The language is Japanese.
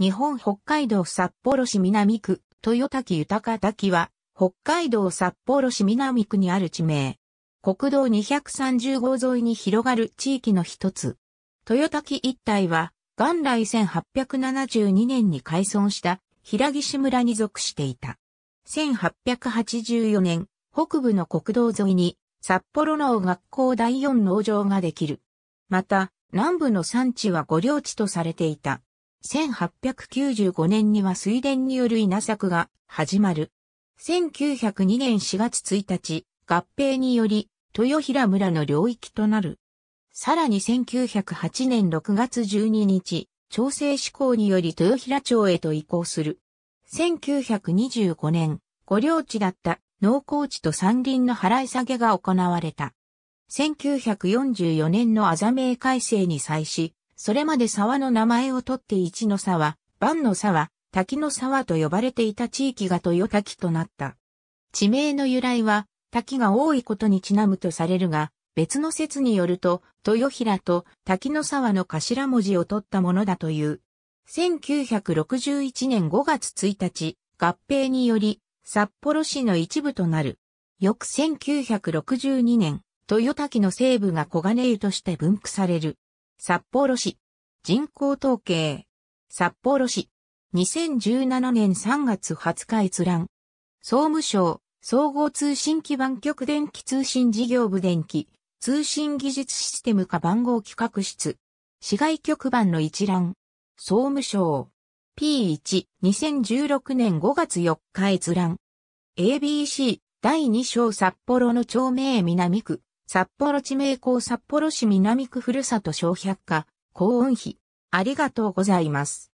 日本北海道札幌市南区、豊滝豊滝は、北海道札幌市南区にある地名。国道230号沿いに広がる地域の一つ。豊滝一帯は、元来1872年に改村した平岸村に属していた。1884年、北部の国道沿いに札幌農学校第4農場ができる。また、南部の産地は御領地とされていた。1895年には水田による稲作が始まる。1902年4月1日、合併により、豊平村の領域となる。さらに1908年6月12日、調整施行により豊平町へと移行する。1925年、五領地だった農耕地と山林の払い下げが行われた。1944年のアザ名改正に際し、それまで沢の名前を取って一の沢、万の沢、滝の沢と呼ばれていた地域が豊滝となった。地名の由来は、滝が多いことにちなむとされるが、別の説によると、豊平と滝の沢の頭文字を取ったものだという。1961年5月1日、合併により、札幌市の一部となる。翌1962年、豊滝の西部が小金湯として分布される。札幌市。人口統計。札幌市。2017年3月20日閲覧。総務省、総合通信基盤局電気通信事業部電気、通信技術システム化番号企画室。市外局番の一覧。総務省。P1、2016年5月4日閲覧。ABC、第2章札幌の町名南区。札幌地名校札幌市南区ふるさと小百科、高音費ありがとうございます。